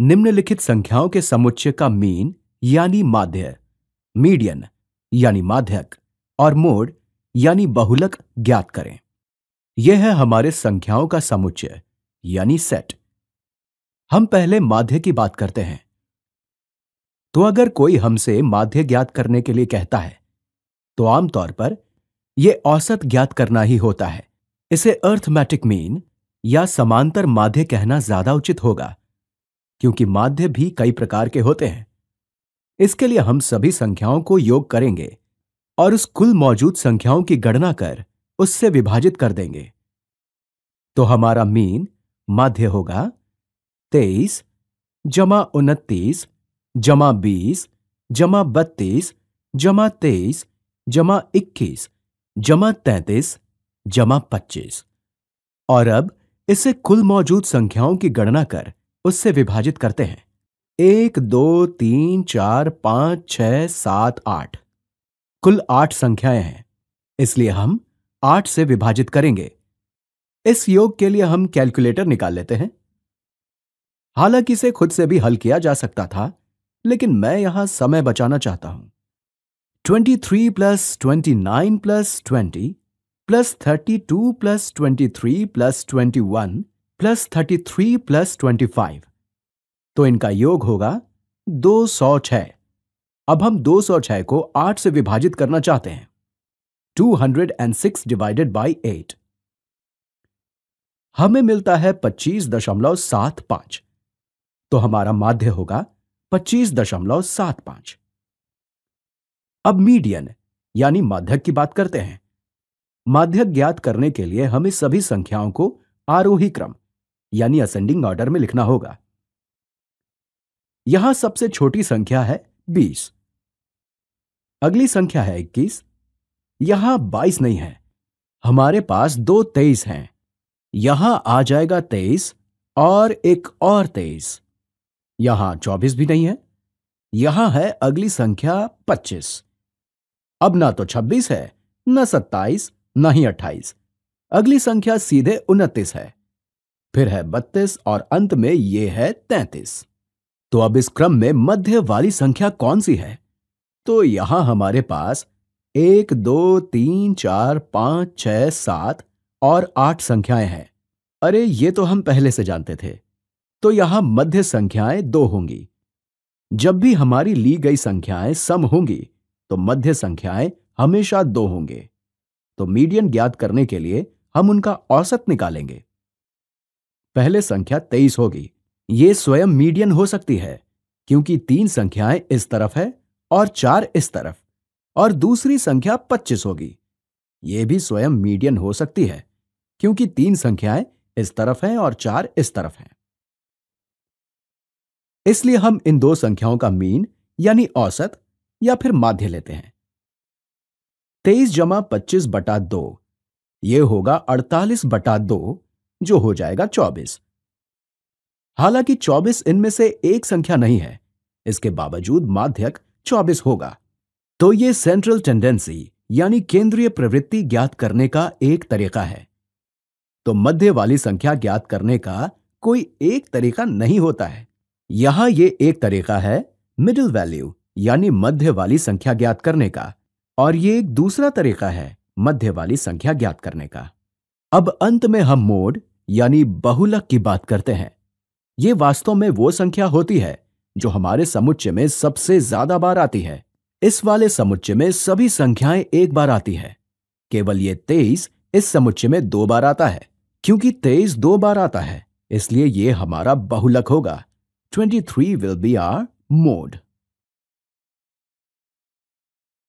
निम्नलिखित संख्याओं के समुच्चय का मीन यानी माध्य मीडियन यानी माध्यक और मोड यानी बहुलक ज्ञात करें यह है हमारे संख्याओं का समुच्चय यानी सेट हम पहले माध्य की बात करते हैं तो अगर कोई हमसे माध्य ज्ञात करने के लिए कहता है तो आमतौर पर यह औसत ज्ञात करना ही होता है इसे अर्थमैटिक मीन या समांतर माध्य कहना ज्यादा उचित होगा क्योंकि माध्य भी कई प्रकार के होते हैं इसके लिए हम सभी संख्याओं को योग करेंगे और उस कुल मौजूद संख्याओं की गणना कर उससे विभाजित कर देंगे तो हमारा मीन माध्य होगा तेईस जमा उनतीस जमा बीस जमा बत्तीस जमा तेईस जमा इक्कीस जमा तैतीस जमा पच्चीस और अब इसे कुल मौजूद संख्याओं की गणना कर उससे विभाजित करते हैं एक दो तीन चार पांच छ सात आठ कुल आठ संख्याएं हैं इसलिए हम आठ से विभाजित करेंगे इस योग के लिए हम कैलकुलेटर निकाल लेते हैं हालांकि इसे खुद से भी हल किया जा सकता था लेकिन मैं यहां समय बचाना चाहता हूं twenty three plus twenty nine plus twenty plus thirty two plus twenty three plus twenty one plus thirty three plus twenty five तो इनका योग होगा दो सौ छह अब हम दो सौ छह को आठ से विभाजित करना चाहते हैं two hundred and six divided by eight हमें मिलता है पच्चीस दशमलव सात पांच तो हमारा माध्य होगा पच्चीस दशमलव सात पांच अब मीडियन यानी माध्यक की बात करते हैं माध्यक ज्ञात करने के लिए हमें सभी संख्याओं को आरोही क्रम यानी असेंडिंग ऑर्डर में लिखना होगा यहां सबसे छोटी संख्या है बीस अगली संख्या है इक्कीस यहां बाईस नहीं है हमारे पास दो तेईस हैं यहां आ जाएगा तेईस और एक और तेईस यहां चौबीस भी नहीं है यहां है अगली संख्या पच्चीस अब ना तो छब्बीस है न सत्ताईस न ही अट्ठाईस अगली संख्या सीधे उनतीस है फिर है बत्तीस और अंत में ये है तैतीस तो अब इस क्रम में मध्य वाली संख्या कौन सी है तो यहां हमारे पास एक दो तीन चार पांच छ सात और आठ संख्याएं हैं अरे ये तो हम पहले से जानते थे तो यहां मध्य संख्याएं दो होंगी जब भी हमारी ली गई संख्याएं सम होंगी तो मध्य संख्याएं हमेशा दो होंगे तो मीडियन ज्ञात करने के लिए हम उनका औसत निकालेंगे पहले संख्या तेईस होगी ये स्वयं मीडियन हो सकती है क्योंकि तीन संख्याएं इस तरफ है और चार इस तरफ और दूसरी संख्या पच्चीस होगी यह भी स्वयं मीडियन हो सकती है क्योंकि तीन संख्याएं इस तरफ हैं और चार इस तरफ हैं इसलिए हम इन दो संख्याओं का मीन यानी औसत या फिर माध्य लेते हैं तेईस जमा पच्चीस बटा दो यह होगा अड़तालीस बटा दो जो हो जाएगा चौबीस हालांकि चौबीस इनमें से एक संख्या नहीं है इसके बावजूद माध्यक चौबीस होगा तो ये सेंट्रल टेंडेंसी यानी केंद्रीय प्रवृत्ति ज्ञात करने का एक तरीका है तो मध्य वाली संख्या ज्ञात करने का कोई एक तरीका नहीं होता है यहां ये एक तरीका है मिडिल वैल्यू यानी मध्य वाली संख्या ज्ञात करने का और ये एक दूसरा तरीका है मध्य वाली संख्या ज्ञात करने का अब अंत में हम मोड यानी बहुलक की बात करते हैं ये वास्तव में वो संख्या होती है जो हमारे समुच्चय में सबसे ज्यादा बार आती है इस वाले समुच्चय में सभी संख्याएं एक बार आती है केवल ये तेईस इस समुच्चय में दो बार आता है क्योंकि तेईस दो बार आता है इसलिए ये हमारा बहुलक होगा twenty three will be R mode